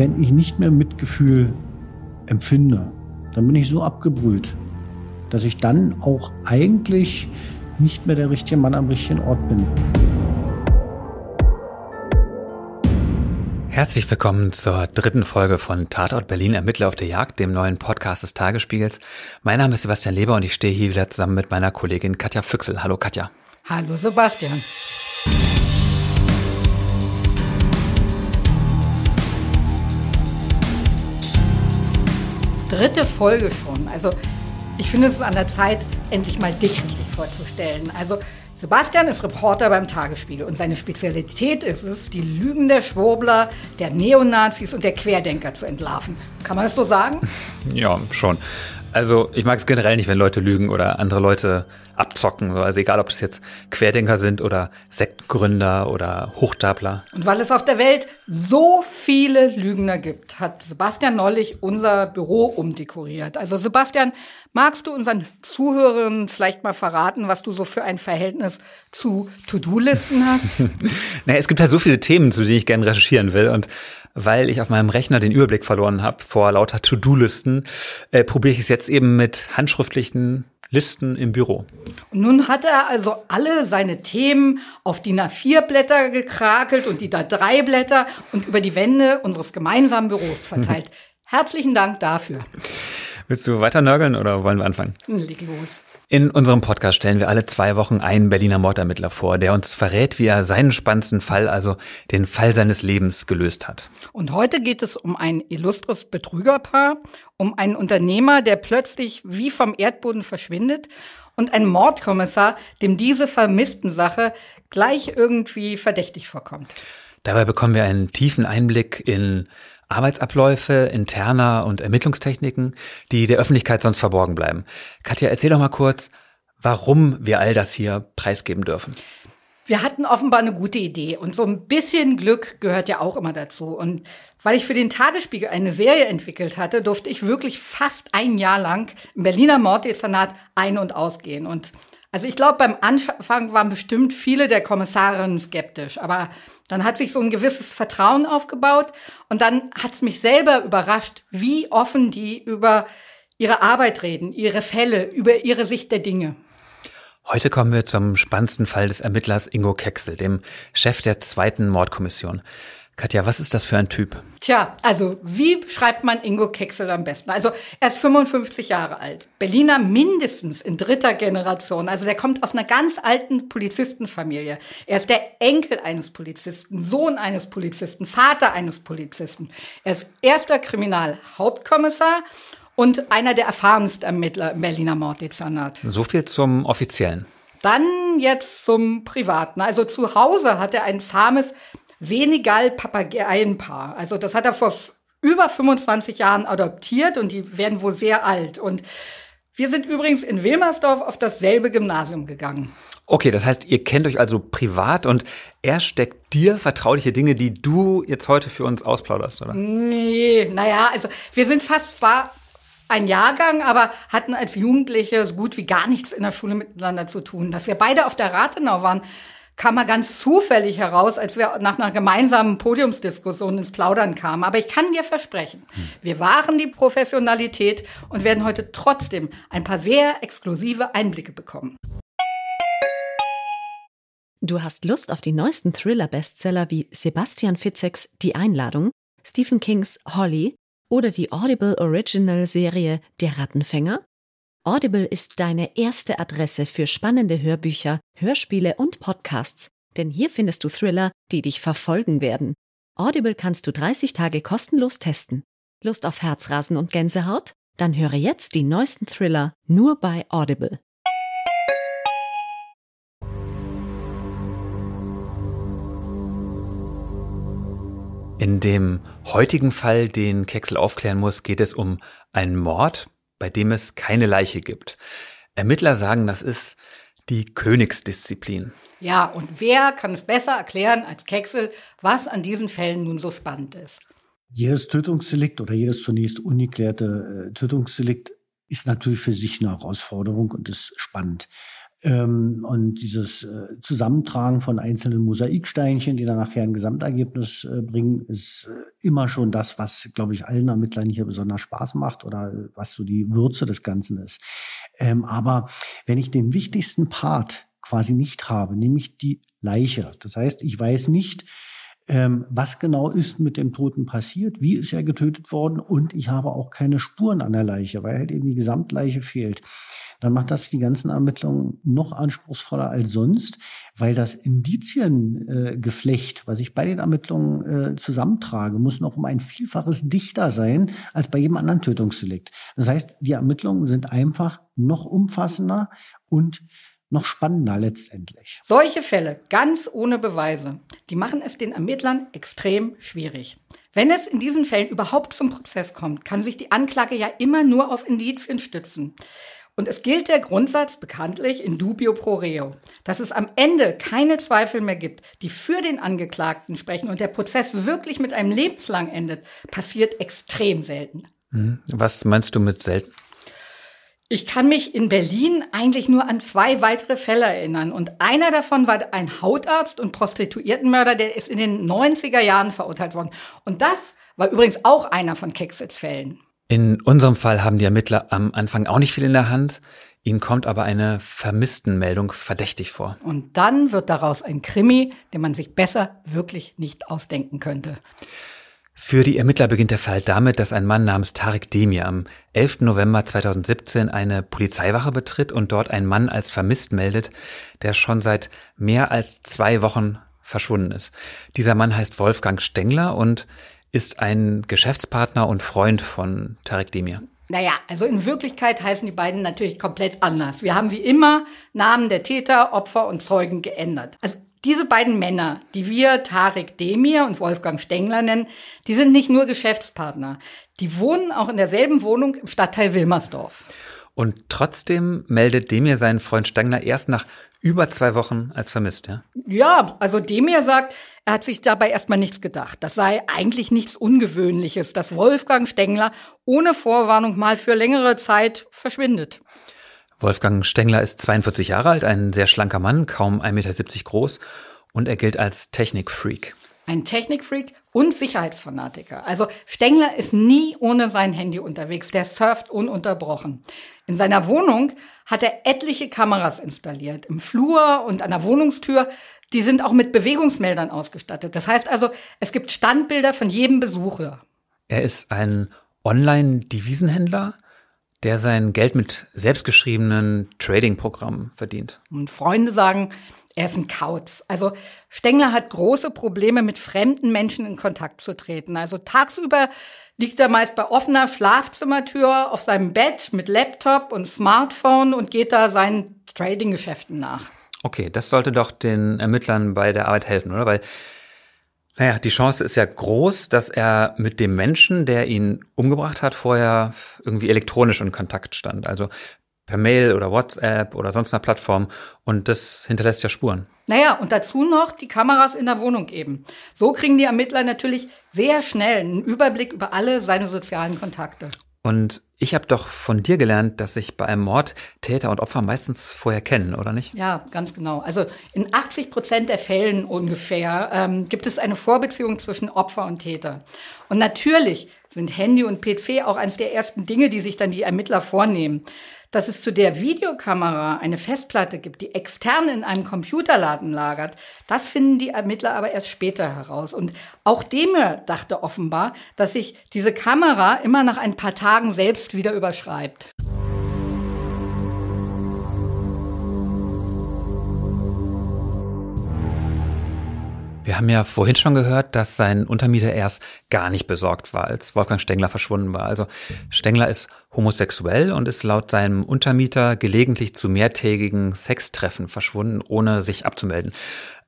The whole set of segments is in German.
wenn ich nicht mehr Mitgefühl empfinde, dann bin ich so abgebrüht, dass ich dann auch eigentlich nicht mehr der richtige Mann am richtigen Ort bin. Herzlich willkommen zur dritten Folge von Tatort Berlin Ermittler auf der Jagd, dem neuen Podcast des Tagesspiegels. Mein Name ist Sebastian Leber und ich stehe hier wieder zusammen mit meiner Kollegin Katja Füchsel. Hallo Katja. Hallo Sebastian. dritte Folge schon. Also ich finde es an der Zeit, endlich mal dich richtig vorzustellen. Also Sebastian ist Reporter beim Tagesspiegel und seine Spezialität ist es, die Lügen der Schwurbler, der Neonazis und der Querdenker zu entlarven. Kann man das so sagen? Ja, schon. Also ich mag es generell nicht, wenn Leute lügen oder andere Leute abzocken. Also egal, ob es jetzt Querdenker sind oder Sektgründer oder Hochtabler. Und weil es auf der Welt so viele Lügner gibt, hat Sebastian neulich unser Büro umdekoriert. Also Sebastian, magst du unseren Zuhörern vielleicht mal verraten, was du so für ein Verhältnis zu To-Do-Listen hast? naja, es gibt halt so viele Themen, zu denen ich gerne recherchieren will und weil ich auf meinem Rechner den Überblick verloren habe vor lauter To-Do-Listen, äh, probiere ich es jetzt eben mit handschriftlichen Listen im Büro. Nun hat er also alle seine Themen auf die a vier blätter gekrakelt und die da drei blätter und über die Wände unseres gemeinsamen Büros verteilt. Herzlichen Dank dafür. Willst du weiter nörgeln oder wollen wir anfangen? Hm, leg los. In unserem Podcast stellen wir alle zwei Wochen einen Berliner Mordermittler vor, der uns verrät, wie er seinen spannendsten Fall, also den Fall seines Lebens, gelöst hat. Und heute geht es um ein illustres Betrügerpaar, um einen Unternehmer, der plötzlich wie vom Erdboden verschwindet und einen Mordkommissar, dem diese vermissten Sache gleich irgendwie verdächtig vorkommt. Dabei bekommen wir einen tiefen Einblick in Arbeitsabläufe, interner und Ermittlungstechniken, die der Öffentlichkeit sonst verborgen bleiben. Katja, erzähl doch mal kurz, warum wir all das hier preisgeben dürfen. Wir hatten offenbar eine gute Idee und so ein bisschen Glück gehört ja auch immer dazu. Und weil ich für den Tagesspiegel eine Serie entwickelt hatte, durfte ich wirklich fast ein Jahr lang im Berliner Morddezernat ein- und ausgehen. Und also ich glaube, beim Anfang waren bestimmt viele der Kommissarinnen skeptisch, aber dann hat sich so ein gewisses Vertrauen aufgebaut und dann hat es mich selber überrascht, wie offen die über ihre Arbeit reden, ihre Fälle, über ihre Sicht der Dinge. Heute kommen wir zum spannendsten Fall des Ermittlers Ingo Kecksel, dem Chef der zweiten Mordkommission. Katja, was ist das für ein Typ? Tja, also wie schreibt man Ingo Keksel am besten? Also er ist 55 Jahre alt, Berliner mindestens in dritter Generation. Also der kommt aus einer ganz alten Polizistenfamilie. Er ist der Enkel eines Polizisten, Sohn eines Polizisten, Vater eines Polizisten. Er ist erster Kriminalhauptkommissar und einer der erfahrensten Ermittler im Berliner Morddezernat. So viel zum Offiziellen. Dann jetzt zum Privaten. Also zu Hause hat er ein zahmes Senegal-Papageienpaar. Also das hat er vor über 25 Jahren adoptiert und die werden wohl sehr alt. Und wir sind übrigens in Wilmersdorf auf dasselbe Gymnasium gegangen. Okay, das heißt, ihr kennt euch also privat und er steckt dir vertrauliche Dinge, die du jetzt heute für uns ausplauderst, oder? Nee, naja, also wir sind fast zwar ein Jahrgang, aber hatten als Jugendliche so gut wie gar nichts in der Schule miteinander zu tun. Dass wir beide auf der Rathenau waren, kam er ganz zufällig heraus, als wir nach einer gemeinsamen Podiumsdiskussion ins Plaudern kamen. Aber ich kann dir versprechen, wir wahren die Professionalität und werden heute trotzdem ein paar sehr exklusive Einblicke bekommen. Du hast Lust auf die neuesten Thriller-Bestseller wie Sebastian Fitzeks Die Einladung, Stephen Kings Holly oder die Audible Original-Serie Der Rattenfänger? Audible ist deine erste Adresse für spannende Hörbücher, Hörspiele und Podcasts, denn hier findest du Thriller, die dich verfolgen werden. Audible kannst du 30 Tage kostenlos testen. Lust auf Herzrasen und Gänsehaut? Dann höre jetzt die neuesten Thriller nur bei Audible. In dem heutigen Fall, den Keksel aufklären muss, geht es um einen Mord, bei dem es keine Leiche gibt. Ermittler sagen, das ist die Königsdisziplin. Ja, und wer kann es besser erklären als Kexel, was an diesen Fällen nun so spannend ist? Jedes Tötungsdelikt oder jedes zunächst ungeklärte äh, Tötungsdelikt ist natürlich für sich eine Herausforderung und ist spannend. Ähm, und dieses äh, Zusammentragen von einzelnen Mosaiksteinchen, die dann nachher ein Gesamtergebnis äh, bringen, ist äh, immer schon das, was, glaube ich, allen Ermittlern hier besonders Spaß macht oder äh, was so die Würze des Ganzen ist. Ähm, aber wenn ich den wichtigsten Part quasi nicht habe, nämlich die Leiche, das heißt, ich weiß nicht, ähm, was genau ist mit dem Toten passiert, wie ist er getötet worden und ich habe auch keine Spuren an der Leiche, weil halt eben die Gesamtleiche fehlt dann macht das die ganzen Ermittlungen noch anspruchsvoller als sonst, weil das Indiziengeflecht, äh, was ich bei den Ermittlungen äh, zusammentrage, muss noch um ein Vielfaches dichter sein als bei jedem anderen Tötungsdelikt. Das heißt, die Ermittlungen sind einfach noch umfassender und noch spannender letztendlich. Solche Fälle, ganz ohne Beweise, die machen es den Ermittlern extrem schwierig. Wenn es in diesen Fällen überhaupt zum Prozess kommt, kann sich die Anklage ja immer nur auf Indizien stützen. Und es gilt der Grundsatz bekanntlich in dubio pro reo, dass es am Ende keine Zweifel mehr gibt, die für den Angeklagten sprechen und der Prozess wirklich mit einem lebenslang endet, passiert extrem selten. Mhm. Was meinst du mit selten? Ich kann mich in Berlin eigentlich nur an zwei weitere Fälle erinnern. Und einer davon war ein Hautarzt und Prostituiertenmörder, der ist in den 90er Jahren verurteilt worden. Und das war übrigens auch einer von Keksitz Fällen. In unserem Fall haben die Ermittler am Anfang auch nicht viel in der Hand. Ihnen kommt aber eine Vermisstenmeldung verdächtig vor. Und dann wird daraus ein Krimi, den man sich besser wirklich nicht ausdenken könnte. Für die Ermittler beginnt der Fall damit, dass ein Mann namens Tarek Demir am 11. November 2017 eine Polizeiwache betritt und dort einen Mann als vermisst meldet, der schon seit mehr als zwei Wochen verschwunden ist. Dieser Mann heißt Wolfgang Stengler und ist ein Geschäftspartner und Freund von Tarek Demir. Naja, also in Wirklichkeit heißen die beiden natürlich komplett anders. Wir haben wie immer Namen der Täter, Opfer und Zeugen geändert. Also diese beiden Männer, die wir Tarek Demir und Wolfgang Stengler nennen, die sind nicht nur Geschäftspartner. Die wohnen auch in derselben Wohnung im Stadtteil Wilmersdorf. Und trotzdem meldet Demir seinen Freund Stengler erst nach über zwei Wochen als vermisst, ja? Ja, also dem Demir sagt, er hat sich dabei erstmal nichts gedacht. Das sei eigentlich nichts Ungewöhnliches, dass Wolfgang Stengler ohne Vorwarnung mal für längere Zeit verschwindet. Wolfgang Stengler ist 42 Jahre alt, ein sehr schlanker Mann, kaum 1,70 Meter groß und er gilt als Technikfreak. Ein Technikfreak und Sicherheitsfanatiker. Also Stengler ist nie ohne sein Handy unterwegs. Der surft ununterbrochen. In seiner Wohnung hat er etliche Kameras installiert. Im Flur und an der Wohnungstür. Die sind auch mit Bewegungsmeldern ausgestattet. Das heißt also, es gibt Standbilder von jedem Besucher. Er ist ein Online-Devisenhändler, der sein Geld mit selbstgeschriebenen Trading-Programmen verdient. Und Freunde sagen, er ist ein Kauz. Also Stengler hat große Probleme, mit fremden Menschen in Kontakt zu treten. Also tagsüber liegt er meist bei offener Schlafzimmertür auf seinem Bett mit Laptop und Smartphone und geht da seinen Trading-Geschäften nach. Okay, das sollte doch den Ermittlern bei der Arbeit helfen, oder? Weil, naja, die Chance ist ja groß, dass er mit dem Menschen, der ihn umgebracht hat, vorher irgendwie elektronisch in Kontakt stand. Also per Mail oder WhatsApp oder sonst einer Plattform. Und das hinterlässt ja Spuren. Naja, und dazu noch die Kameras in der Wohnung eben. So kriegen die Ermittler natürlich sehr schnell einen Überblick über alle seine sozialen Kontakte. Und ich habe doch von dir gelernt, dass sich bei einem Mord Täter und Opfer meistens vorher kennen, oder nicht? Ja, ganz genau. Also in 80 Prozent der Fällen ungefähr ähm, gibt es eine Vorbeziehung zwischen Opfer und Täter. Und natürlich sind Handy und PC auch eines der ersten Dinge, die sich dann die Ermittler vornehmen. Dass es zu der Videokamera eine Festplatte gibt, die extern in einem Computerladen lagert, das finden die Ermittler aber erst später heraus. Und auch Demir dachte offenbar, dass sich diese Kamera immer nach ein paar Tagen selbst wieder überschreibt. Wir haben ja vorhin schon gehört, dass sein Untermieter erst gar nicht besorgt war, als Wolfgang Stengler verschwunden war. Also Stengler ist homosexuell und ist laut seinem Untermieter gelegentlich zu mehrtägigen Sextreffen verschwunden, ohne sich abzumelden.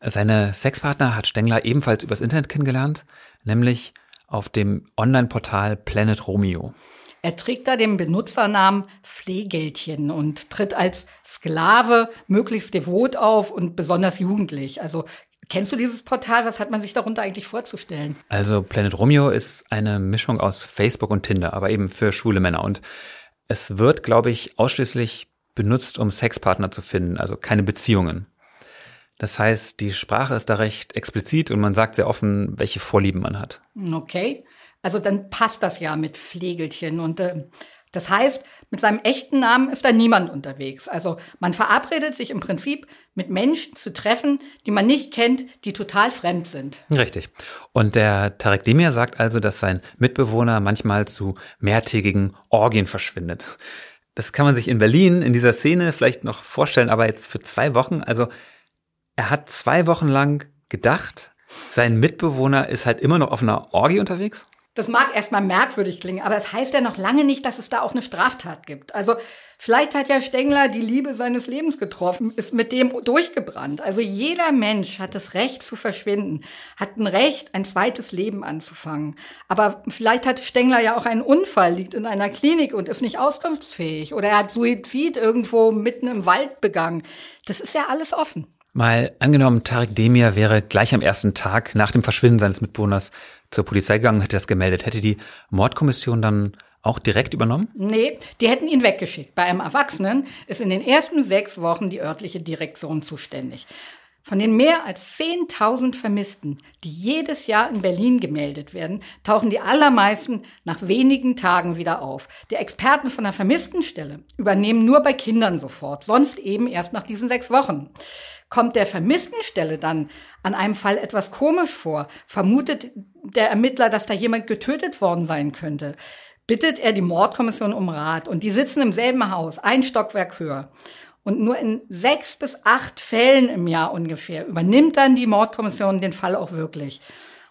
Seine Sexpartner hat Stengler ebenfalls übers Internet kennengelernt, nämlich auf dem Online-Portal Planet Romeo. Er trägt da den Benutzernamen Pflegeldchen und tritt als Sklave möglichst devot auf und besonders jugendlich. Also Kennst du dieses Portal? Was hat man sich darunter eigentlich vorzustellen? Also Planet Romeo ist eine Mischung aus Facebook und Tinder, aber eben für schwule Männer. Und es wird, glaube ich, ausschließlich benutzt, um Sexpartner zu finden, also keine Beziehungen. Das heißt, die Sprache ist da recht explizit und man sagt sehr offen, welche Vorlieben man hat. Okay. Also dann passt das ja mit Flegelchen. Und äh, das heißt, mit seinem echten Namen ist da niemand unterwegs. Also man verabredet sich im Prinzip mit Menschen zu treffen, die man nicht kennt, die total fremd sind. Richtig. Und der Tarek Demir sagt also, dass sein Mitbewohner manchmal zu mehrtägigen Orgien verschwindet. Das kann man sich in Berlin in dieser Szene vielleicht noch vorstellen, aber jetzt für zwei Wochen. Also er hat zwei Wochen lang gedacht, sein Mitbewohner ist halt immer noch auf einer Orgie unterwegs. Das mag erstmal merkwürdig klingen, aber es heißt ja noch lange nicht, dass es da auch eine Straftat gibt. Also vielleicht hat ja Stengler die Liebe seines Lebens getroffen, ist mit dem durchgebrannt. Also jeder Mensch hat das Recht zu verschwinden, hat ein Recht, ein zweites Leben anzufangen. Aber vielleicht hat Stengler ja auch einen Unfall, liegt in einer Klinik und ist nicht auskunftsfähig. Oder er hat Suizid irgendwo mitten im Wald begangen. Das ist ja alles offen. Mal angenommen, Tarek Demir wäre gleich am ersten Tag nach dem Verschwinden seines Mitbewohners zur Polizei gegangen, hätte das gemeldet. Hätte die Mordkommission dann auch direkt übernommen? Nee, die hätten ihn weggeschickt. Bei einem Erwachsenen ist in den ersten sechs Wochen die örtliche Direktion zuständig. Von den mehr als 10.000 Vermissten, die jedes Jahr in Berlin gemeldet werden, tauchen die allermeisten nach wenigen Tagen wieder auf. Die Experten von der Vermisstenstelle übernehmen nur bei Kindern sofort, sonst eben erst nach diesen sechs Wochen. Kommt der Vermisstenstelle dann an einem Fall etwas komisch vor? Vermutet der Ermittler, dass da jemand getötet worden sein könnte? Bittet er die Mordkommission um Rat und die sitzen im selben Haus, ein Stockwerk höher. Und nur in sechs bis acht Fällen im Jahr ungefähr übernimmt dann die Mordkommission den Fall auch wirklich.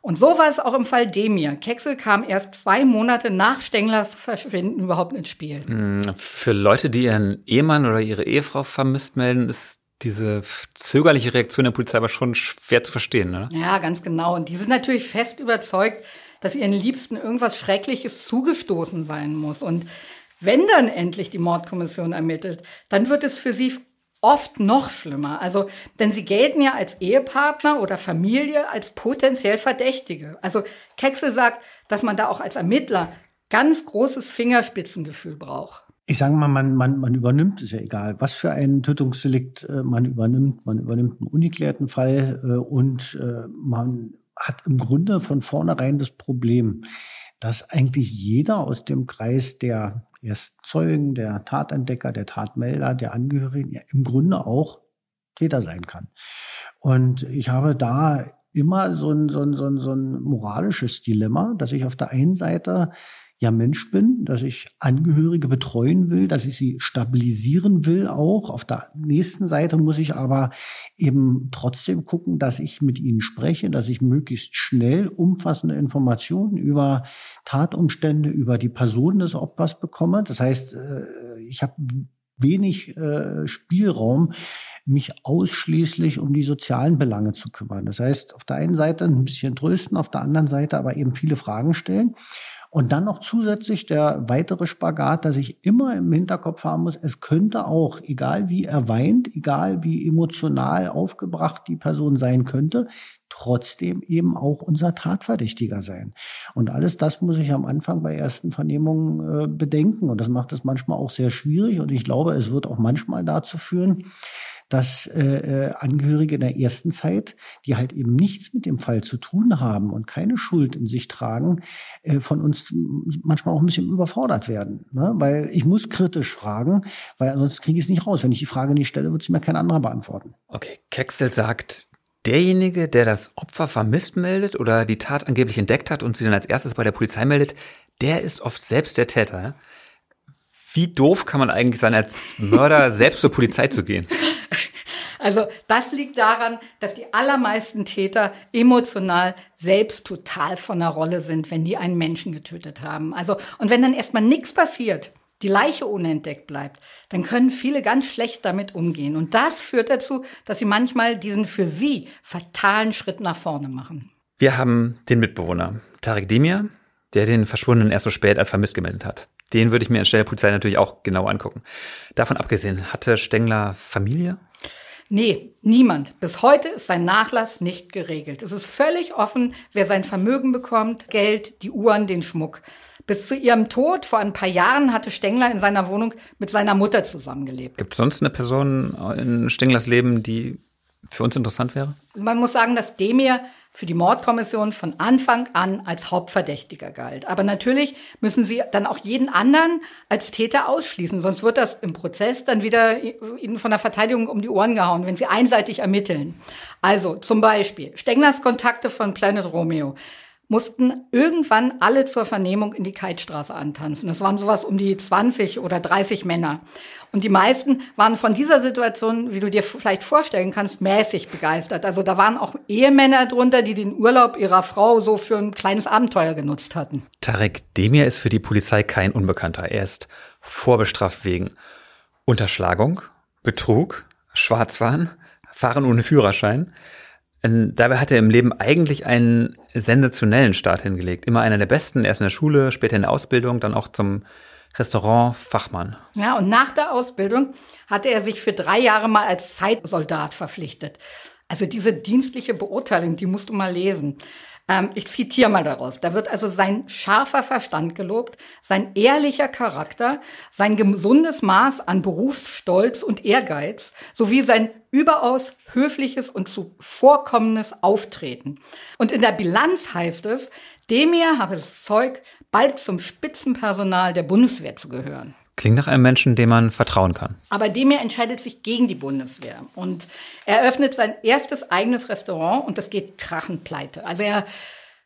Und so war es auch im Fall Demir. Kexel kam erst zwei Monate nach Stenglers Verschwinden überhaupt ins Spiel. Hm, für Leute, die ihren Ehemann oder ihre Ehefrau vermisst melden, ist diese zögerliche Reaktion der Polizei war schon schwer zu verstehen, ne? Ja, ganz genau. Und die sind natürlich fest überzeugt, dass ihren Liebsten irgendwas Schreckliches zugestoßen sein muss. Und wenn dann endlich die Mordkommission ermittelt, dann wird es für sie oft noch schlimmer. Also, denn sie gelten ja als Ehepartner oder Familie als potenziell Verdächtige. Also, Kexel sagt, dass man da auch als Ermittler ganz großes Fingerspitzengefühl braucht ich sage mal, man, man, man übernimmt, ist ja egal, was für ein Tötungsdelikt äh, man übernimmt. Man übernimmt einen ungeklärten Fall äh, und äh, man hat im Grunde von vornherein das Problem, dass eigentlich jeder aus dem Kreis der Erstzeugen, der Tatentdecker, der Tatmelder, der Angehörigen ja, im Grunde auch Täter sein kann. Und ich habe da immer so ein, so, ein, so, ein, so ein moralisches Dilemma, dass ich auf der einen Seite ja Mensch bin, dass ich Angehörige betreuen will, dass ich sie stabilisieren will auch. Auf der nächsten Seite muss ich aber eben trotzdem gucken, dass ich mit ihnen spreche, dass ich möglichst schnell umfassende Informationen über Tatumstände, über die Person des Opfers bekomme. Das heißt, äh, ich habe wenig äh, Spielraum, mich ausschließlich um die sozialen Belange zu kümmern. Das heißt, auf der einen Seite ein bisschen trösten, auf der anderen Seite aber eben viele Fragen stellen. Und dann noch zusätzlich der weitere Spagat, dass ich immer im Hinterkopf haben muss, es könnte auch, egal wie er weint, egal wie emotional aufgebracht die Person sein könnte, trotzdem eben auch unser Tatverdächtiger sein. Und alles das muss ich am Anfang bei ersten Vernehmungen äh, bedenken. Und das macht es manchmal auch sehr schwierig. Und ich glaube, es wird auch manchmal dazu führen, dass äh, äh, Angehörige in der ersten Zeit, die halt eben nichts mit dem Fall zu tun haben und keine Schuld in sich tragen, äh, von uns manchmal auch ein bisschen überfordert werden. Ne? Weil ich muss kritisch fragen, weil sonst kriege ich es nicht raus. Wenn ich die Frage nicht stelle, wird sie mir kein anderer beantworten. Okay, Kexel sagt, derjenige, der das Opfer vermisst meldet oder die Tat angeblich entdeckt hat und sie dann als erstes bei der Polizei meldet, der ist oft selbst der Täter. Wie doof kann man eigentlich sein, als Mörder selbst zur Polizei zu gehen? Also das liegt daran, dass die allermeisten Täter emotional selbst total von der Rolle sind, wenn die einen Menschen getötet haben. Also und wenn dann erstmal nichts passiert, die Leiche unentdeckt bleibt, dann können viele ganz schlecht damit umgehen. Und das führt dazu, dass sie manchmal diesen für sie fatalen Schritt nach vorne machen. Wir haben den Mitbewohner, Tarek Demir, der den Verschwundenen erst so spät als vermisst gemeldet hat. Den würde ich mir anstelle der Polizei natürlich auch genau angucken. Davon abgesehen, hatte Stengler Familie? Nee, niemand. Bis heute ist sein Nachlass nicht geregelt. Es ist völlig offen, wer sein Vermögen bekommt, Geld, die Uhren, den Schmuck. Bis zu ihrem Tod vor ein paar Jahren hatte Stengler in seiner Wohnung mit seiner Mutter zusammengelebt. Gibt es sonst eine Person in Stenglers Leben, die für uns interessant wäre? Man muss sagen, dass Demir für die Mordkommission von Anfang an als Hauptverdächtiger galt. Aber natürlich müssen sie dann auch jeden anderen als Täter ausschließen, sonst wird das im Prozess dann wieder ihnen von der Verteidigung um die Ohren gehauen, wenn sie einseitig ermitteln. Also zum Beispiel Stenglers Kontakte von Planet Romeo mussten irgendwann alle zur Vernehmung in die Keitstraße antanzen. Das waren sowas um die 20 oder 30 Männer. Und die meisten waren von dieser Situation, wie du dir vielleicht vorstellen kannst, mäßig begeistert. Also da waren auch Ehemänner drunter, die den Urlaub ihrer Frau so für ein kleines Abenteuer genutzt hatten. Tarek Demir ist für die Polizei kein Unbekannter. Er ist vorbestraft wegen Unterschlagung, Betrug, Schwarzfahren, Fahren ohne Führerschein. Ähm, dabei hat er im Leben eigentlich einen sensationellen Start hingelegt. Immer einer der besten, erst in der Schule, später in der Ausbildung, dann auch zum Restaurantfachmann. Ja, und nach der Ausbildung hatte er sich für drei Jahre mal als Zeitsoldat verpflichtet. Also diese dienstliche Beurteilung, die musst du mal lesen. Ähm, ich zitiere mal daraus. Da wird also sein scharfer Verstand gelobt, sein ehrlicher Charakter, sein gesundes Maß an Berufsstolz und Ehrgeiz sowie sein überaus höfliches und zuvorkommendes Auftreten. Und in der Bilanz heißt es, Demir habe das Zeug, bald zum Spitzenpersonal der Bundeswehr zu gehören. Klingt nach einem Menschen, dem man vertrauen kann. Aber Demir entscheidet sich gegen die Bundeswehr und er öffnet sein erstes eigenes Restaurant und das geht krachend pleite. Also er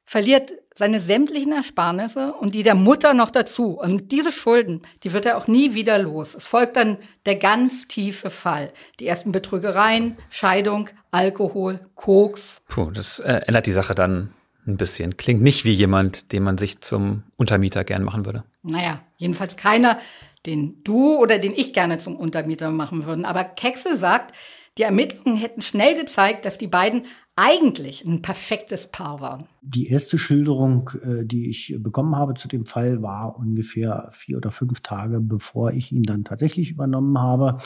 verliert seine sämtlichen Ersparnisse und die der Mutter noch dazu. Und diese Schulden, die wird er auch nie wieder los. Es folgt dann der ganz tiefe Fall. Die ersten Betrügereien, Scheidung, Alkohol, Koks. Puh, das äh, ändert die Sache dann ein bisschen. Klingt nicht wie jemand, den man sich zum Untermieter gern machen würde. Naja, jedenfalls keiner, den du oder den ich gerne zum Untermieter machen würden. Aber Kexel sagt, die Ermittlungen hätten schnell gezeigt, dass die beiden eigentlich ein perfektes Paar waren. Die erste Schilderung, äh, die ich bekommen habe zu dem Fall, war ungefähr vier oder fünf Tage, bevor ich ihn dann tatsächlich übernommen habe.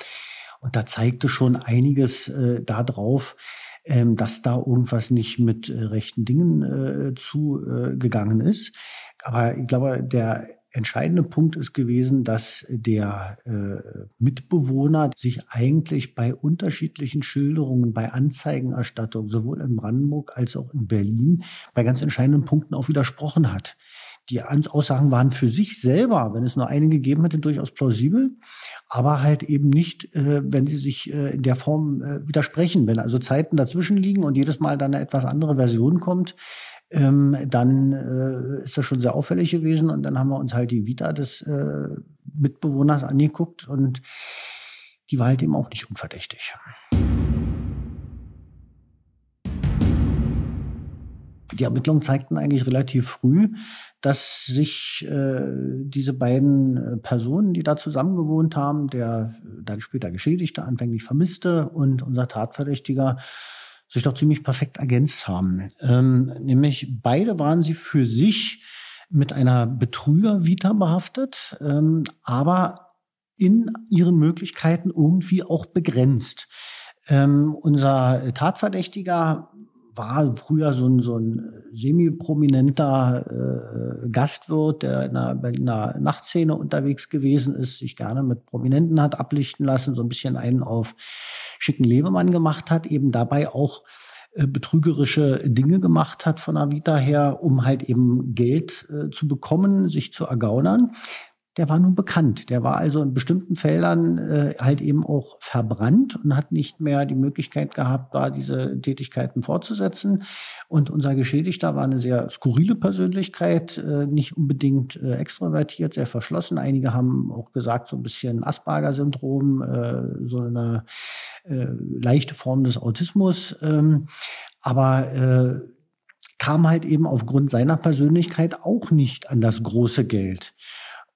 Und da zeigte schon einiges äh, darauf, ähm, dass da irgendwas nicht mit äh, rechten Dingen äh, zugegangen ist. Aber ich glaube, der entscheidende Punkt ist gewesen, dass der äh, Mitbewohner sich eigentlich bei unterschiedlichen Schilderungen, bei Anzeigenerstattung, sowohl in Brandenburg als auch in Berlin, bei ganz entscheidenden Punkten auch widersprochen hat. Die Aussagen waren für sich selber, wenn es nur eine gegeben hätte, durchaus plausibel, aber halt eben nicht, äh, wenn sie sich äh, in der Form äh, widersprechen. Wenn also Zeiten dazwischen liegen und jedes Mal dann eine etwas andere Version kommt, ähm, dann äh, ist das schon sehr auffällig gewesen. Und dann haben wir uns halt die Vita des äh, Mitbewohners angeguckt und die war halt eben auch nicht unverdächtig. Die Ermittlungen zeigten eigentlich relativ früh, dass sich äh, diese beiden äh, Personen, die da zusammengewohnt haben, der dann später Geschädigte, anfänglich Vermisste und unser Tatverdächtiger, sich doch ziemlich perfekt ergänzt haben. Ähm, nämlich beide waren sie für sich mit einer Betrüger-Vita behaftet, ähm, aber in ihren Möglichkeiten irgendwie auch begrenzt. Ähm, unser Tatverdächtiger war früher so ein, so ein äh, semi-prominenter äh, äh Gastwirt, der in einer Berliner Nachtszene unterwegs gewesen ist, sich gerne mit Prominenten hat ablichten lassen, so ein bisschen einen auf schicken Lebemann gemacht hat, eben dabei auch äh, betrügerische Dinge gemacht hat von der Vita her, um halt eben Geld äh, zu bekommen, sich zu ergaunern der war nun bekannt. Der war also in bestimmten Feldern äh, halt eben auch verbrannt und hat nicht mehr die Möglichkeit gehabt, da diese Tätigkeiten fortzusetzen. Und unser Geschädigter war eine sehr skurrile Persönlichkeit, äh, nicht unbedingt äh, extrovertiert, sehr verschlossen. Einige haben auch gesagt, so ein bisschen Asperger-Syndrom, äh, so eine äh, leichte Form des Autismus. Ähm, aber äh, kam halt eben aufgrund seiner Persönlichkeit auch nicht an das große Geld.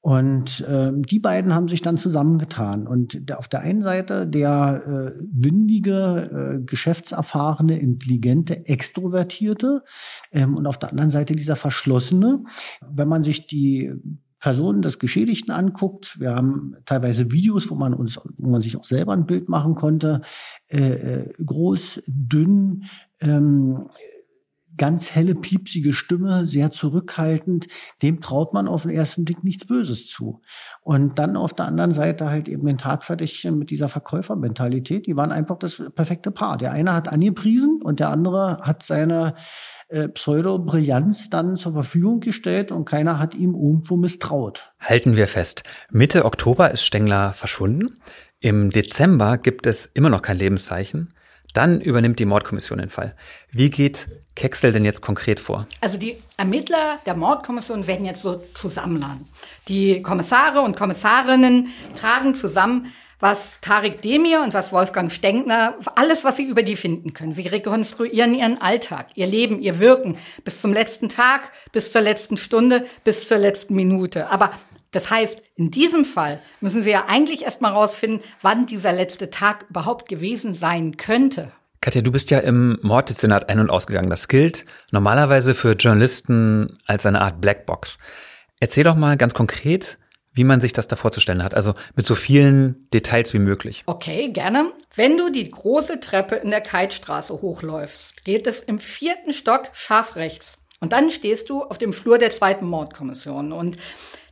Und ähm, die beiden haben sich dann zusammengetan. Und der, auf der einen Seite der äh, windige, äh, geschäftserfahrene, intelligente, extrovertierte ähm, und auf der anderen Seite dieser verschlossene. Wenn man sich die Personen des Geschädigten anguckt. Wir haben teilweise Videos, wo man uns, wo man sich auch selber ein Bild machen konnte. Äh, äh groß, dünn, ähm, ganz helle, piepsige Stimme, sehr zurückhaltend, dem traut man auf den ersten Blick nichts Böses zu. Und dann auf der anderen Seite halt eben den Tatverdächtigen mit dieser Verkäufermentalität, die waren einfach das perfekte Paar. Der eine hat angepriesen und der andere hat seine äh, Pseudo-Brillanz dann zur Verfügung gestellt und keiner hat ihm irgendwo misstraut. Halten wir fest, Mitte Oktober ist Stengler verschwunden. Im Dezember gibt es immer noch kein Lebenszeichen. Dann übernimmt die Mordkommission den Fall. Wie geht Kexel denn jetzt konkret vor? Also die Ermittler der Mordkommission werden jetzt so zusammenladen. Die Kommissare und Kommissarinnen tragen zusammen, was Tarek Demir und was Wolfgang Stenkner, alles, was sie über die finden können. Sie rekonstruieren ihren Alltag, ihr Leben, ihr Wirken bis zum letzten Tag, bis zur letzten Stunde, bis zur letzten Minute. Aber das heißt, in diesem Fall müssen Sie ja eigentlich erstmal rausfinden, wann dieser letzte Tag überhaupt gewesen sein könnte. Katja, du bist ja im Mord ein- und ausgegangen. Das gilt normalerweise für Journalisten als eine Art Blackbox. Erzähl doch mal ganz konkret, wie man sich das da vorzustellen hat. Also mit so vielen Details wie möglich. Okay, gerne. Wenn du die große Treppe in der Keitstraße hochläufst, geht es im vierten Stock scharf rechts. Und dann stehst du auf dem Flur der zweiten Mordkommission. Und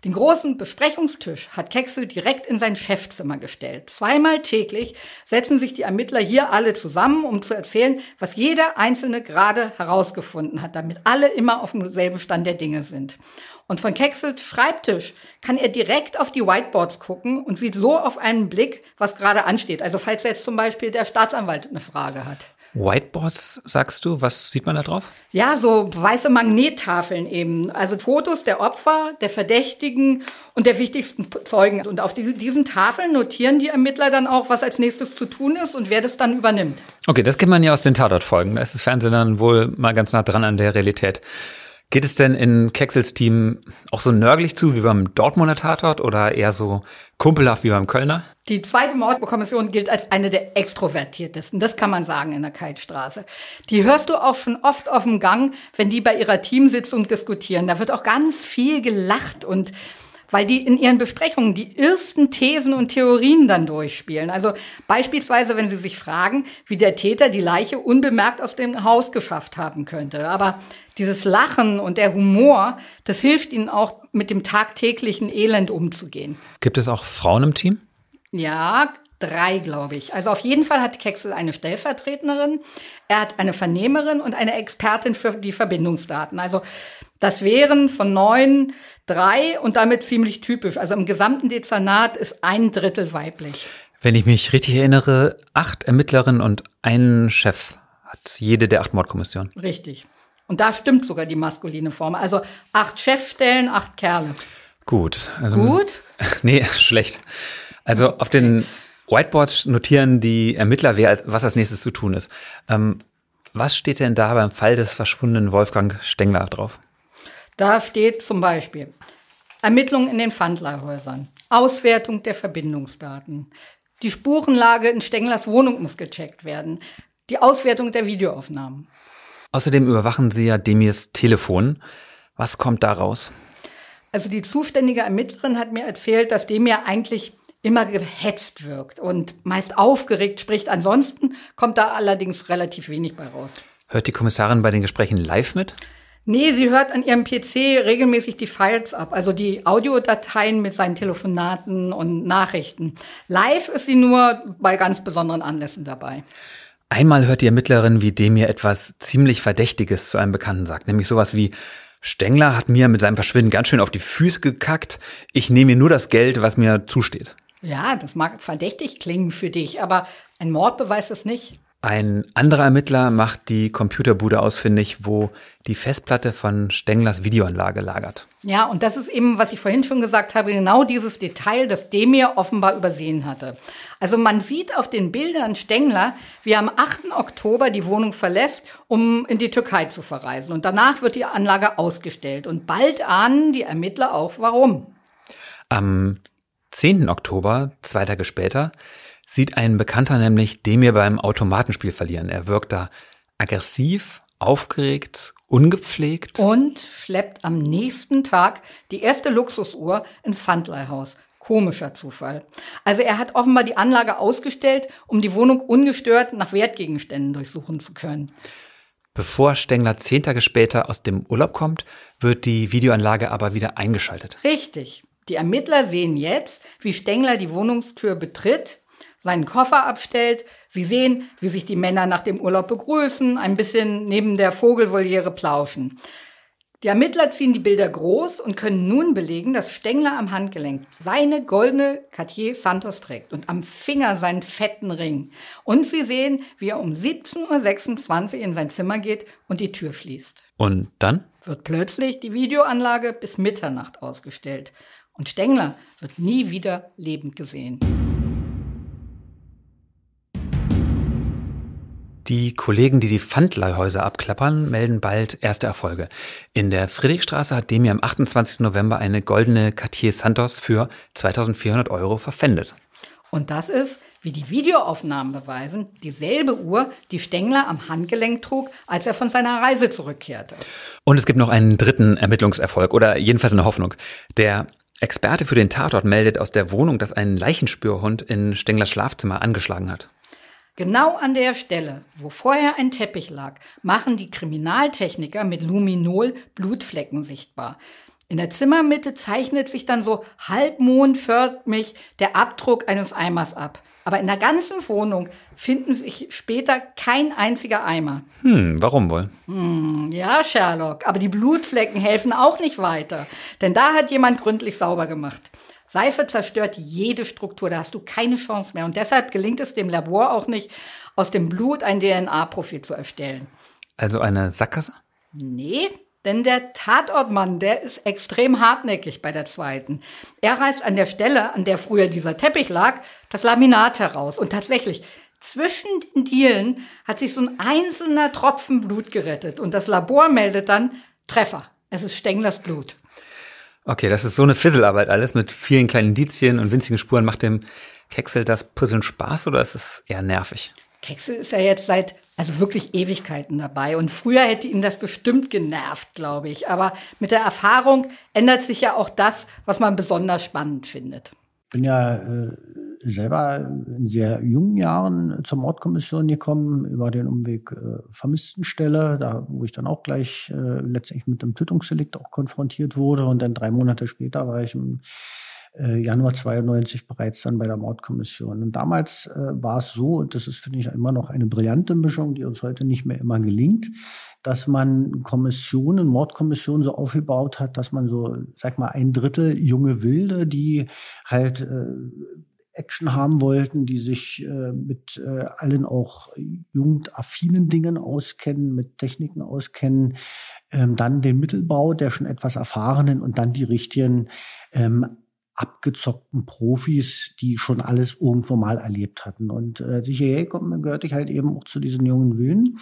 den großen Besprechungstisch hat Kexel direkt in sein Chefzimmer gestellt. Zweimal täglich setzen sich die Ermittler hier alle zusammen, um zu erzählen, was jeder Einzelne gerade herausgefunden hat, damit alle immer auf demselben Stand der Dinge sind. Und von Kexels Schreibtisch kann er direkt auf die Whiteboards gucken und sieht so auf einen Blick, was gerade ansteht. Also falls jetzt zum Beispiel der Staatsanwalt eine Frage hat. Whiteboards, sagst du? Was sieht man da drauf? Ja, so weiße Magnettafeln eben. Also Fotos der Opfer, der Verdächtigen und der wichtigsten Zeugen. Und auf diesen Tafeln notieren die Ermittler dann auch, was als nächstes zu tun ist und wer das dann übernimmt. Okay, das kennt man ja aus den Tatortfolgen. Da ist das Fernsehen dann wohl mal ganz nah dran an der Realität. Geht es denn in Kexels Team auch so nörglich zu wie beim Dortmunder Tatort oder eher so kumpelhaft wie beim Kölner? Die zweite Mordkommission gilt als eine der extrovertiertesten, das kann man sagen in der Kaltstraße. Die hörst du auch schon oft auf dem Gang, wenn die bei ihrer Teamsitzung diskutieren. Da wird auch ganz viel gelacht und weil die in ihren Besprechungen die ersten Thesen und Theorien dann durchspielen. Also beispielsweise, wenn sie sich fragen, wie der Täter die Leiche unbemerkt aus dem Haus geschafft haben könnte. Aber dieses Lachen und der Humor, das hilft ihnen auch, mit dem tagtäglichen Elend umzugehen. Gibt es auch Frauen im Team? Ja, drei, glaube ich. Also auf jeden Fall hat Kexel eine Stellvertreterin, er hat eine Vernehmerin und eine Expertin für die Verbindungsdaten. Also das wären von neun drei und damit ziemlich typisch. Also im gesamten Dezernat ist ein Drittel weiblich. Wenn ich mich richtig erinnere, acht Ermittlerinnen und einen Chef hat jede der acht Mordkommissionen. Richtig. Und da stimmt sogar die maskuline Form. Also acht Chefstellen, acht Kerle. Gut. Also Gut? Nee, schlecht. Also auf den Whiteboards notieren die Ermittler, wer, was als nächstes zu tun ist. Ähm, was steht denn da beim Fall des verschwundenen Wolfgang Stengler drauf? Da steht zum Beispiel Ermittlungen in den Pfandleihhäusern, Auswertung der Verbindungsdaten, die Spurenlage in Stenglers Wohnung muss gecheckt werden, die Auswertung der Videoaufnahmen. Außerdem überwachen Sie ja Demirs Telefon. Was kommt daraus? Also die zuständige Ermittlerin hat mir erzählt, dass Demir eigentlich immer gehetzt wirkt und meist aufgeregt spricht. Ansonsten kommt da allerdings relativ wenig bei raus. Hört die Kommissarin bei den Gesprächen live mit? Nee, sie hört an ihrem PC regelmäßig die Files ab, also die Audiodateien mit seinen Telefonaten und Nachrichten. Live ist sie nur bei ganz besonderen Anlässen dabei. Einmal hört die Ermittlerin, wie Demir etwas ziemlich Verdächtiges zu einem Bekannten sagt, nämlich sowas wie, Stengler hat mir mit seinem Verschwinden ganz schön auf die Füße gekackt, ich nehme mir nur das Geld, was mir zusteht. Ja, das mag verdächtig klingen für dich, aber ein Mord beweist ist nicht. Ein anderer Ermittler macht die Computerbude ausfindig, wo die Festplatte von Stenglers Videoanlage lagert. Ja, und das ist eben, was ich vorhin schon gesagt habe, genau dieses Detail, das Demir offenbar übersehen hatte. Also man sieht auf den Bildern Stengler, wie er am 8. Oktober die Wohnung verlässt, um in die Türkei zu verreisen. Und danach wird die Anlage ausgestellt. Und bald ahnen die Ermittler auch, warum. Am 10. Oktober, zwei Tage später, sieht ein Bekannter nämlich dem wir beim Automatenspiel verlieren. Er wirkt da aggressiv, aufgeregt, ungepflegt. Und schleppt am nächsten Tag die erste Luxusuhr ins Pfandleihhaus. Komischer Zufall. Also er hat offenbar die Anlage ausgestellt, um die Wohnung ungestört nach Wertgegenständen durchsuchen zu können. Bevor Stengler zehn Tage später aus dem Urlaub kommt, wird die Videoanlage aber wieder eingeschaltet. Richtig. Die Ermittler sehen jetzt, wie Stengler die Wohnungstür betritt seinen Koffer abstellt. Sie sehen, wie sich die Männer nach dem Urlaub begrüßen, ein bisschen neben der Vogelvoliere plauschen. Die Ermittler ziehen die Bilder groß und können nun belegen, dass Stengler am Handgelenk seine goldene Cartier Santos trägt und am Finger seinen fetten Ring. Und sie sehen, wie er um 17.26 Uhr in sein Zimmer geht und die Tür schließt. Und dann? Wird plötzlich die Videoanlage bis Mitternacht ausgestellt. Und Stengler wird nie wieder lebend gesehen. Die Kollegen, die die Pfandleihhäuser abklappern, melden bald erste Erfolge. In der Friedrichstraße hat Demi am 28. November eine goldene Cartier Santos für 2400 Euro verpfändet. Und das ist, wie die Videoaufnahmen beweisen, dieselbe Uhr, die Stengler am Handgelenk trug, als er von seiner Reise zurückkehrte. Und es gibt noch einen dritten Ermittlungserfolg oder jedenfalls eine Hoffnung. Der Experte für den Tatort meldet aus der Wohnung, dass ein Leichenspürhund in Stenglers Schlafzimmer angeschlagen hat. Genau an der Stelle, wo vorher ein Teppich lag, machen die Kriminaltechniker mit Luminol Blutflecken sichtbar. In der Zimmermitte zeichnet sich dann so halbmondförmig der Abdruck eines Eimers ab. Aber in der ganzen Wohnung finden sich später kein einziger Eimer. Hm, warum wohl? Hm, ja, Sherlock, aber die Blutflecken helfen auch nicht weiter. Denn da hat jemand gründlich sauber gemacht. Seife zerstört jede Struktur, da hast du keine Chance mehr. Und deshalb gelingt es dem Labor auch nicht, aus dem Blut ein DNA-Profil zu erstellen. Also eine Sackgasse? Nee, denn der Tatortmann, der ist extrem hartnäckig bei der zweiten. Er reißt an der Stelle, an der früher dieser Teppich lag, das Laminat heraus. Und tatsächlich, zwischen den Dielen hat sich so ein einzelner Tropfen Blut gerettet. Und das Labor meldet dann Treffer. Es ist Stenglers Blut. Okay, das ist so eine Fizzelarbeit alles mit vielen kleinen Indizien und winzigen Spuren. Macht dem Keksel das Puzzeln Spaß oder ist es eher nervig? Keksel ist ja jetzt seit also wirklich Ewigkeiten dabei und früher hätte ihn das bestimmt genervt, glaube ich. Aber mit der Erfahrung ändert sich ja auch das, was man besonders spannend findet. Ich bin ja äh, selber in sehr jungen Jahren zur Mordkommission gekommen, über den Umweg äh, Vermisstenstelle, da wo ich dann auch gleich äh, letztendlich mit einem Tötungsdelikt auch konfrontiert wurde. Und dann drei Monate später war ich im äh, Januar 92 bereits dann bei der Mordkommission. Und damals äh, war es so, und das ist, finde ich, immer noch eine brillante Mischung, die uns heute nicht mehr immer gelingt, dass man Kommissionen, Mordkommissionen so aufgebaut hat, dass man so, sag mal, ein Drittel junge Wilde, die halt äh, Action haben wollten, die sich äh, mit äh, allen auch jugendaffinen Dingen auskennen, mit Techniken auskennen, ähm, dann den Mittelbau der schon etwas erfahrenen und dann die richtigen ähm, abgezockten Profis, die schon alles irgendwo mal erlebt hatten. Und äh, sicher Jacob gehörte ich halt eben auch zu diesen jungen Wühlen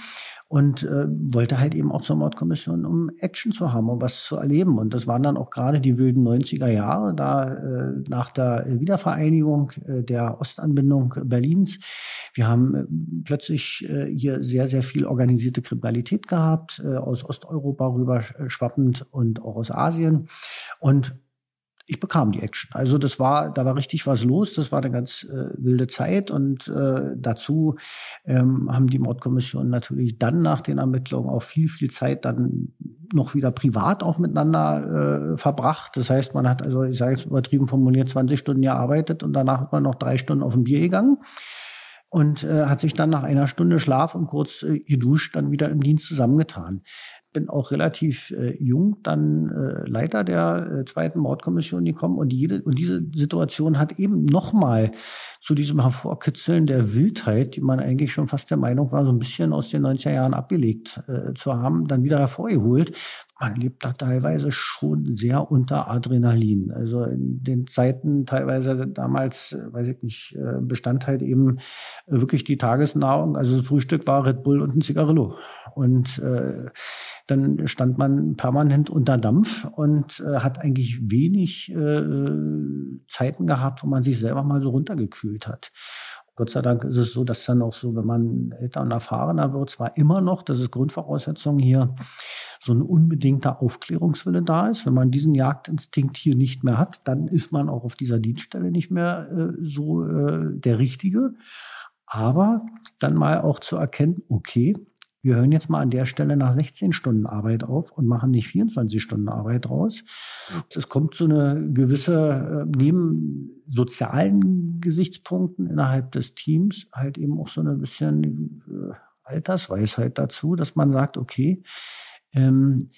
und äh, wollte halt eben auch zur Mordkommission, um Action zu haben, um was zu erleben. Und das waren dann auch gerade die wilden 90er Jahre, da äh, nach der Wiedervereinigung äh, der Ostanbindung Berlins. Wir haben äh, plötzlich äh, hier sehr, sehr viel organisierte Kriminalität gehabt, äh, aus Osteuropa rüber äh, schwappend und auch aus Asien. Und ich bekam die Action. Also das war, da war richtig was los. Das war eine ganz äh, wilde Zeit. Und äh, dazu ähm, haben die Mordkommission natürlich dann nach den Ermittlungen auch viel, viel Zeit dann noch wieder privat auch miteinander äh, verbracht. Das heißt, man hat also, ich sage jetzt übertrieben formuliert, 20 Stunden gearbeitet und danach hat man noch drei Stunden auf ein Bier gegangen und äh, hat sich dann nach einer Stunde Schlaf und kurz äh, geduscht dann wieder im Dienst zusammengetan bin auch relativ äh, jung dann äh, Leiter der äh, zweiten Mordkommission gekommen und, jede, und diese Situation hat eben nochmal zu diesem Hervorkitzeln der Wildheit, die man eigentlich schon fast der Meinung war, so ein bisschen aus den 90er Jahren abgelegt äh, zu haben, dann wieder hervorgeholt. Man lebt da teilweise schon sehr unter Adrenalin. Also in den Zeiten teilweise damals, äh, weiß ich nicht, äh, bestand halt eben äh, wirklich die Tagesnahrung. Also das Frühstück war Red Bull und ein Zigarillo. Und äh, dann stand man permanent unter Dampf und äh, hat eigentlich wenig äh, Zeiten gehabt, wo man sich selber mal so runtergekühlt hat. Gott sei Dank ist es so, dass dann auch so, wenn man älter und erfahrener wird, zwar immer noch, das ist Grundvoraussetzung hier, so ein unbedingter Aufklärungswille da ist. Wenn man diesen Jagdinstinkt hier nicht mehr hat, dann ist man auch auf dieser Dienststelle nicht mehr äh, so äh, der Richtige. Aber dann mal auch zu erkennen, okay, wir hören jetzt mal an der Stelle nach 16 Stunden Arbeit auf und machen nicht 24 Stunden Arbeit draus. Es kommt zu einer gewisse, äh, neben sozialen Gesichtspunkten innerhalb des Teams, halt eben auch so ein bisschen äh, Altersweisheit dazu, dass man sagt, okay, ähm,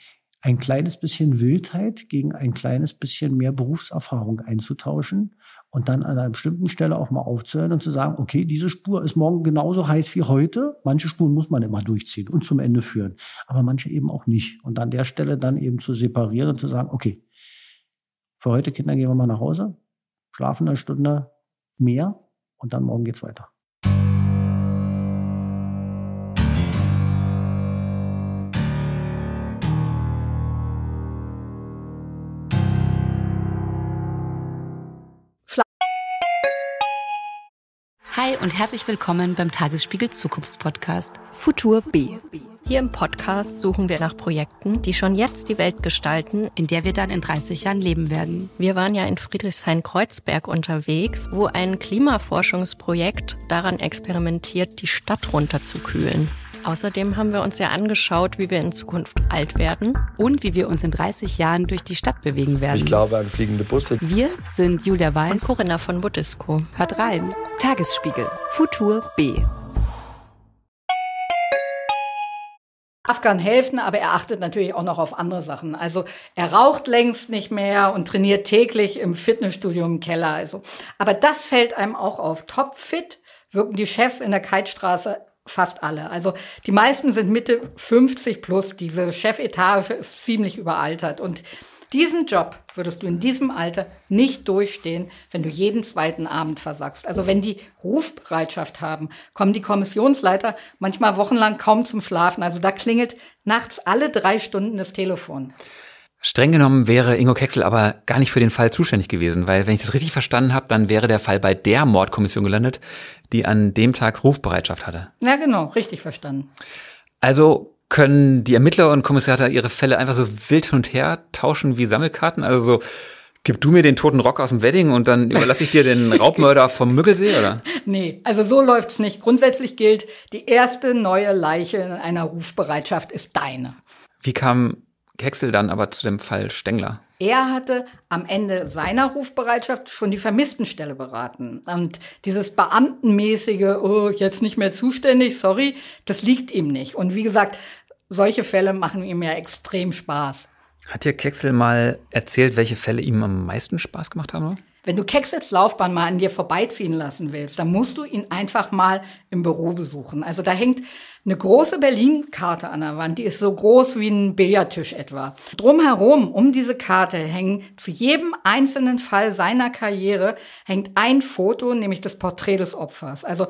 ein kleines bisschen Wildheit gegen ein kleines bisschen mehr Berufserfahrung einzutauschen und dann an einer bestimmten Stelle auch mal aufzuhören und zu sagen, okay, diese Spur ist morgen genauso heiß wie heute. Manche Spuren muss man immer durchziehen und zum Ende führen, aber manche eben auch nicht. Und an der Stelle dann eben zu separieren, und zu sagen, okay, für heute Kinder gehen wir mal nach Hause, schlafen eine Stunde mehr und dann morgen geht's weiter. Hi und herzlich willkommen beim Tagesspiegel Zukunftspodcast Futur B. Hier im Podcast suchen wir nach Projekten, die schon jetzt die Welt gestalten, in der wir dann in 30 Jahren leben werden. Wir waren ja in Friedrichshain-Kreuzberg unterwegs, wo ein Klimaforschungsprojekt daran experimentiert, die Stadt runterzukühlen. Außerdem haben wir uns ja angeschaut, wie wir in Zukunft alt werden. Und wie wir uns in 30 Jahren durch die Stadt bewegen werden. Ich glaube an fliegende Busse. Wir sind Julia Weiß und Corinna von Budisco. Hört rein. Tagesspiegel. Futur B. Afghan helfen, aber er achtet natürlich auch noch auf andere Sachen. Also er raucht längst nicht mehr und trainiert täglich im Fitnessstudio im Keller. Also, aber das fällt einem auch auf. Topfit wirken die Chefs in der Kaltstraße fast alle. Also die meisten sind Mitte 50 plus. Diese Chefetage ist ziemlich überaltert. Und diesen Job würdest du in diesem Alter nicht durchstehen, wenn du jeden zweiten Abend versackst. Also wenn die Rufbereitschaft haben, kommen die Kommissionsleiter manchmal wochenlang kaum zum Schlafen. Also da klingelt nachts alle drei Stunden das Telefon. Streng genommen wäre Ingo Kexel aber gar nicht für den Fall zuständig gewesen, weil wenn ich das richtig verstanden habe, dann wäre der Fall bei der Mordkommission gelandet, die an dem Tag Rufbereitschaft hatte. Ja, genau, richtig verstanden. Also können die Ermittler und Kommissare ihre Fälle einfach so wild hin und her tauschen wie Sammelkarten, also so Gib du mir den toten Rock aus dem Wedding und dann überlasse ich dir den Raubmörder vom Müggelsee, oder? Nee, also so läuft's nicht. Grundsätzlich gilt, die erste neue Leiche in einer Rufbereitschaft ist deine. Wie kam Kexel dann aber zu dem Fall Stengler? Er hatte am Ende seiner Rufbereitschaft schon die Vermisstenstelle beraten. Und dieses beamtenmäßige, oh, jetzt nicht mehr zuständig, sorry, das liegt ihm nicht. Und wie gesagt, solche Fälle machen ihm ja extrem Spaß. Hat dir Kexel mal erzählt, welche Fälle ihm am meisten Spaß gemacht haben? Wenn du Keksels Laufbahn mal an dir vorbeiziehen lassen willst, dann musst du ihn einfach mal im Büro besuchen. Also da hängt eine große Berlin-Karte an der Wand, die ist so groß wie ein Billardtisch etwa. Drumherum, um diese Karte hängen zu jedem einzelnen Fall seiner Karriere hängt ein Foto, nämlich das Porträt des Opfers. Also,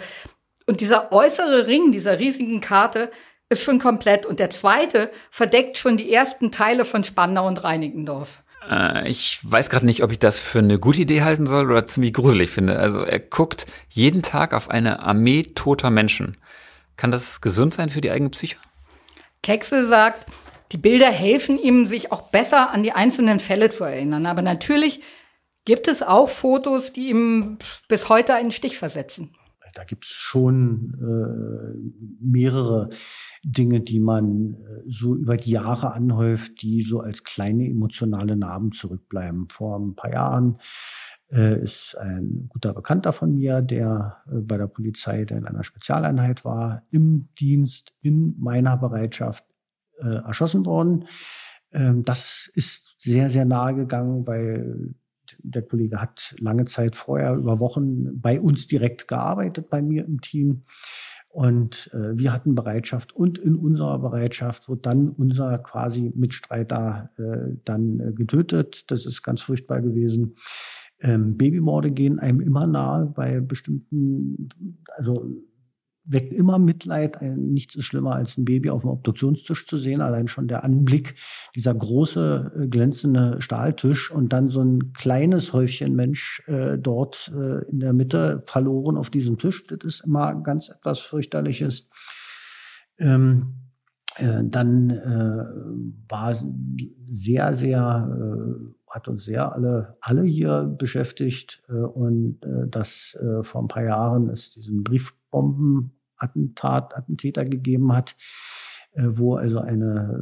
und dieser äußere Ring dieser riesigen Karte ist schon komplett und der zweite verdeckt schon die ersten Teile von Spandau und Reinickendorf. Äh, ich weiß gerade nicht, ob ich das für eine gute Idee halten soll oder ziemlich gruselig finde. Also er guckt jeden Tag auf eine Armee toter Menschen. Kann das gesund sein für die eigene Psyche? Keksel sagt, die Bilder helfen ihm, sich auch besser an die einzelnen Fälle zu erinnern. Aber natürlich gibt es auch Fotos, die ihm bis heute einen Stich versetzen da gibt es schon äh, mehrere Dinge, die man äh, so über die Jahre anhäuft, die so als kleine emotionale Narben zurückbleiben. Vor ein paar Jahren äh, ist ein guter Bekannter von mir, der äh, bei der Polizei, der in einer Spezialeinheit war, im Dienst, in meiner Bereitschaft äh, erschossen worden. Ähm, das ist sehr, sehr nahe gegangen, weil der Kollege hat lange Zeit vorher über Wochen bei uns direkt gearbeitet, bei mir im Team. Und äh, wir hatten Bereitschaft und in unserer Bereitschaft wird dann unser quasi Mitstreiter äh, dann äh, getötet. Das ist ganz furchtbar gewesen. Ähm, Babymorde gehen einem immer nahe bei bestimmten, also weckt immer Mitleid. nichts ist schlimmer, als ein Baby auf dem Obduktionstisch zu sehen. Allein schon der Anblick, dieser große, äh, glänzende Stahltisch und dann so ein kleines Häufchen Mensch äh, dort äh, in der Mitte verloren auf diesem Tisch. Das ist immer ganz etwas fürchterliches. Ähm, äh, dann äh, war sehr, sehr äh, hat uns sehr alle, alle hier beschäftigt. Äh, und äh, dass äh, vor ein paar Jahren es diesen Briefbombenattentat, Attentäter gegeben hat, wo also eine,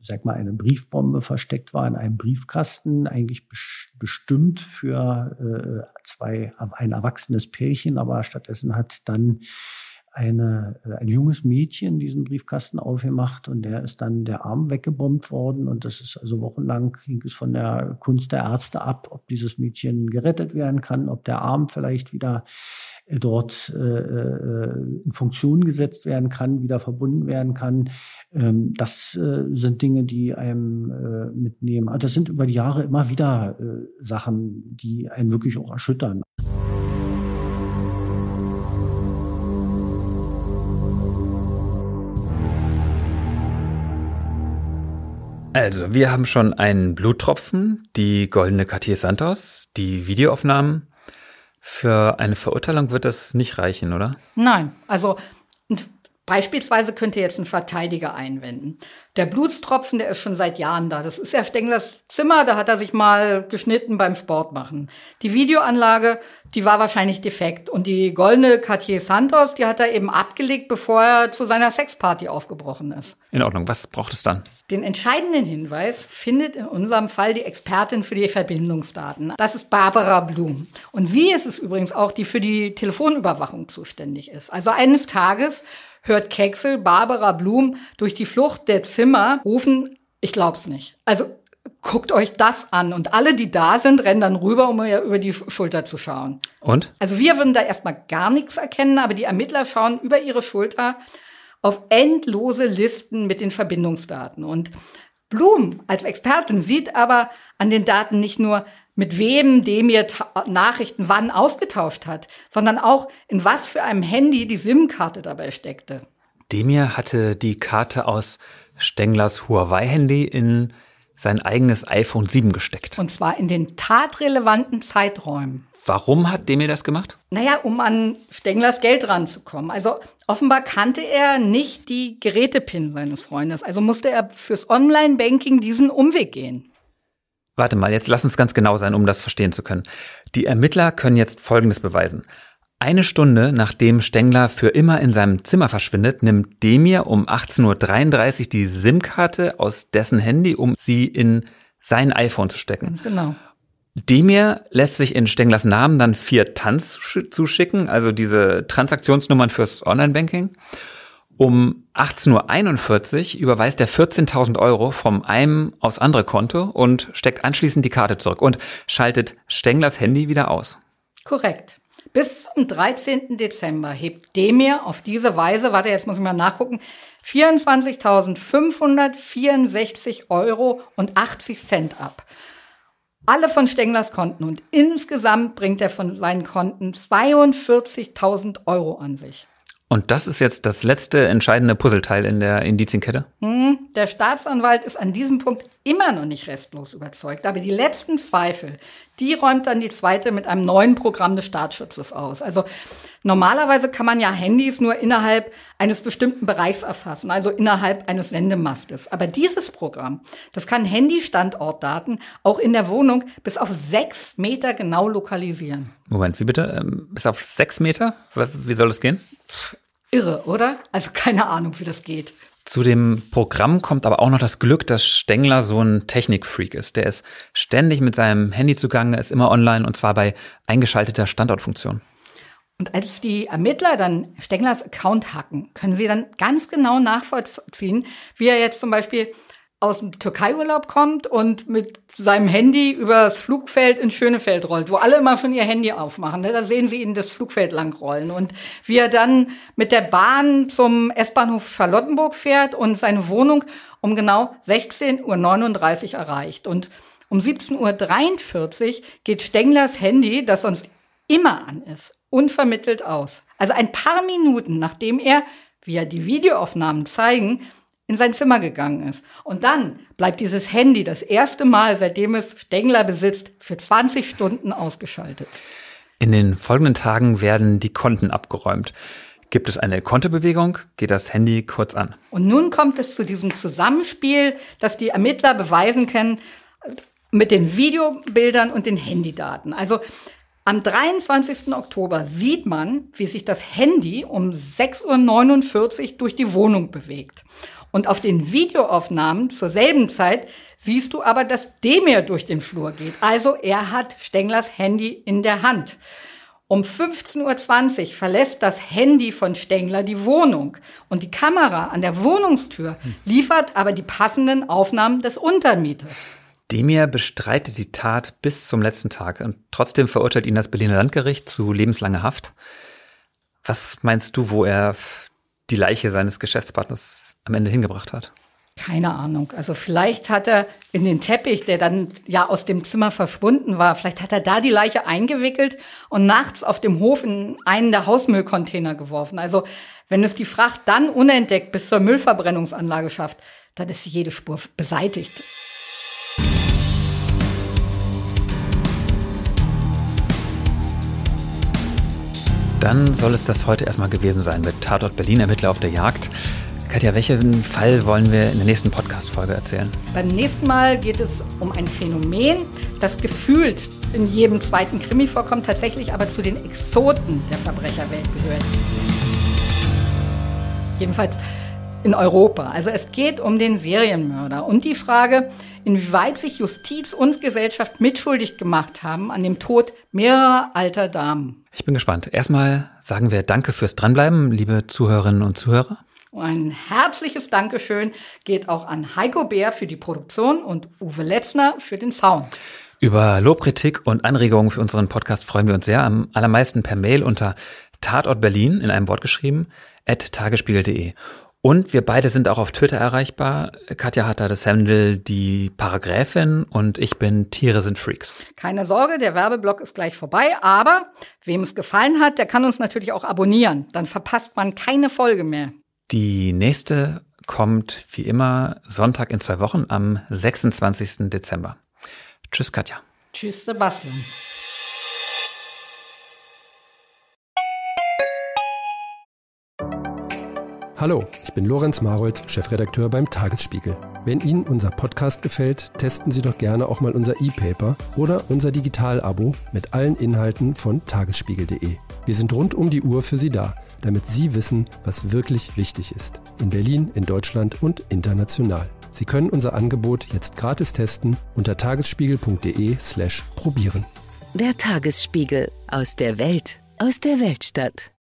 sag mal, eine Briefbombe versteckt war in einem Briefkasten, eigentlich bestimmt für zwei, ein erwachsenes Pärchen, aber stattdessen hat dann eine, äh, ein junges Mädchen diesen Briefkasten aufgemacht und der ist dann der Arm weggebombt worden. Und das ist also wochenlang hing es von der Kunst der Ärzte ab, ob dieses Mädchen gerettet werden kann, ob der Arm vielleicht wieder äh, dort äh, äh, in Funktion gesetzt werden kann, wieder verbunden werden kann. Ähm, das äh, sind Dinge, die einem äh, mitnehmen. Also das sind über die Jahre immer wieder Sachen, die einen wirklich auch erschüttern. Also, wir haben schon einen Bluttropfen, die goldene Cartier Santos, die Videoaufnahmen. Für eine Verurteilung wird das nicht reichen, oder? Nein, also beispielsweise könnte jetzt ein Verteidiger einwenden. Der Blutstropfen, der ist schon seit Jahren da. Das ist Herr Stenglers Zimmer, da hat er sich mal geschnitten beim Sport machen. Die Videoanlage, die war wahrscheinlich defekt. Und die goldene Cartier Santos, die hat er eben abgelegt, bevor er zu seiner Sexparty aufgebrochen ist. In Ordnung, was braucht es dann? Den entscheidenden Hinweis findet in unserem Fall die Expertin für die Verbindungsdaten. Das ist Barbara Blum. Und sie ist es übrigens auch, die für die Telefonüberwachung zuständig ist. Also eines Tages hört Keksel Barbara Blum durch die Flucht der Zimmer rufen, ich glaub's nicht. Also guckt euch das an. Und alle, die da sind, rennen dann rüber, um ihr über die Schulter zu schauen. Und? Also wir würden da erstmal gar nichts erkennen, aber die Ermittler schauen über ihre Schulter auf endlose Listen mit den Verbindungsdaten. Und Blum als Expertin sieht aber an den Daten nicht nur, mit wem dem ihr Nachrichten wann ausgetauscht hat, sondern auch, in was für einem Handy die SIM-Karte dabei steckte. Demir hatte die Karte aus Stenglers Huawei-Handy in sein eigenes iPhone 7 gesteckt. Und zwar in den tatrelevanten Zeiträumen. Warum hat Demir das gemacht? Naja, um an Stenglers Geld ranzukommen. Also offenbar kannte er nicht die Gerätepin seines Freundes. Also musste er fürs Online-Banking diesen Umweg gehen. Warte mal, jetzt lass uns ganz genau sein, um das verstehen zu können. Die Ermittler können jetzt Folgendes beweisen. Eine Stunde nachdem Stengler für immer in seinem Zimmer verschwindet, nimmt Demir um 18.33 Uhr die SIM-Karte aus dessen Handy, um sie in sein iPhone zu stecken. Ganz genau. Demir lässt sich in Stenglers Namen dann vier Tanz zuschicken, also diese Transaktionsnummern fürs Online-Banking. Um 18.41 Uhr überweist er 14.000 Euro vom einem aufs andere Konto und steckt anschließend die Karte zurück und schaltet Stenglers Handy wieder aus. Korrekt. Bis zum 13. Dezember hebt Demir auf diese Weise, warte, jetzt muss ich mal nachgucken, 24.564 Euro und 80 Cent ab alle von Stenglers Konten und insgesamt bringt er von seinen Konten 42.000 Euro an sich. Und das ist jetzt das letzte entscheidende Puzzleteil in der Indizienkette? Hm, der Staatsanwalt ist an diesem Punkt immer noch nicht restlos überzeugt, aber die letzten Zweifel, die räumt dann die zweite mit einem neuen Programm des Staatsschutzes aus. Also normalerweise kann man ja Handys nur innerhalb eines bestimmten Bereichs erfassen, also innerhalb eines Sendemastes. Aber dieses Programm, das kann Handy-Standortdaten auch in der Wohnung bis auf sechs Meter genau lokalisieren. Moment, wie bitte? Ähm, bis auf sechs Meter? Wie soll das gehen? Irre, oder? Also keine Ahnung, wie das geht. Zu dem Programm kommt aber auch noch das Glück, dass Stengler so ein Technikfreak ist. Der ist ständig mit seinem Handy zugange, ist immer online und zwar bei eingeschalteter Standortfunktion. Und als die Ermittler dann Stenglers Account hacken, können sie dann ganz genau nachvollziehen, wie er jetzt zum Beispiel aus dem Türkeiurlaub kommt und mit seinem Handy übers Flugfeld in Schönefeld rollt, wo alle immer schon ihr Handy aufmachen. Ne? Da sehen sie ihn das Flugfeld langrollen. Und wie er dann mit der Bahn zum S-Bahnhof Charlottenburg fährt und seine Wohnung um genau 16.39 Uhr erreicht. Und um 17.43 Uhr geht Stenglers Handy, das sonst immer an ist, unvermittelt aus. Also ein paar Minuten, nachdem er, wie ja die Videoaufnahmen zeigen, in sein Zimmer gegangen ist. Und dann bleibt dieses Handy das erste Mal, seitdem es Stengler besitzt, für 20 Stunden ausgeschaltet. In den folgenden Tagen werden die Konten abgeräumt. Gibt es eine Kontobewegung, geht das Handy kurz an. Und nun kommt es zu diesem Zusammenspiel, das die Ermittler beweisen können mit den Videobildern und den Handydaten. Also am 23. Oktober sieht man, wie sich das Handy um 6.49 Uhr durch die Wohnung bewegt. Und auf den Videoaufnahmen zur selben Zeit siehst du aber, dass Demir durch den Flur geht. Also er hat Stenglers Handy in der Hand. Um 15.20 Uhr verlässt das Handy von Stengler die Wohnung und die Kamera an der Wohnungstür liefert aber die passenden Aufnahmen des Untermieters. Demir bestreitet die Tat bis zum letzten Tag und trotzdem verurteilt ihn das Berliner Landgericht zu lebenslanger Haft. Was meinst du, wo er die Leiche seines Geschäftspartners am Ende hingebracht hat? Keine Ahnung. Also vielleicht hat er in den Teppich, der dann ja aus dem Zimmer verschwunden war, vielleicht hat er da die Leiche eingewickelt und nachts auf dem Hof in einen der Hausmüllcontainer geworfen. Also wenn es die Fracht dann unentdeckt bis zur Müllverbrennungsanlage schafft, dann ist jede Spur beseitigt. Dann soll es das heute erstmal gewesen sein mit Tatort Berlin Ermittler auf der Jagd. Katja, welchen Fall wollen wir in der nächsten Podcast-Folge erzählen? Beim nächsten Mal geht es um ein Phänomen, das gefühlt in jedem zweiten Krimi vorkommt, tatsächlich aber zu den Exoten der Verbrecherwelt gehört. Jedenfalls in Europa. Also es geht um den Serienmörder und die Frage, inwieweit sich Justiz und Gesellschaft mitschuldig gemacht haben an dem Tod mehrerer alter Damen. Ich bin gespannt. Erstmal sagen wir Danke fürs Dranbleiben, liebe Zuhörerinnen und Zuhörer. Und ein herzliches Dankeschön geht auch an Heiko Bär für die Produktion und Uwe Letzner für den Sound. Über Lobkritik und Anregungen für unseren Podcast freuen wir uns sehr. Am allermeisten per Mail unter Tatort Berlin in einem Wort geschrieben at tagesspiegel.de und wir beide sind auch auf Twitter erreichbar. Katja hat da das Handel, die Paragräfin und ich bin Tiere sind Freaks. Keine Sorge, der Werbeblock ist gleich vorbei, aber wem es gefallen hat, der kann uns natürlich auch abonnieren. Dann verpasst man keine Folge mehr. Die nächste kommt wie immer Sonntag in zwei Wochen am 26. Dezember. Tschüss, Katja. Tschüss, Sebastian. Hallo, ich bin Lorenz Marold, Chefredakteur beim Tagesspiegel. Wenn Ihnen unser Podcast gefällt, testen Sie doch gerne auch mal unser E-Paper oder unser Digital-Abo mit allen Inhalten von tagesspiegel.de. Wir sind rund um die Uhr für Sie da, damit Sie wissen, was wirklich wichtig ist. In Berlin, in Deutschland und international. Sie können unser Angebot jetzt gratis testen unter tagesspiegel.de/probieren. slash Der Tagesspiegel aus der Welt, aus der Weltstadt.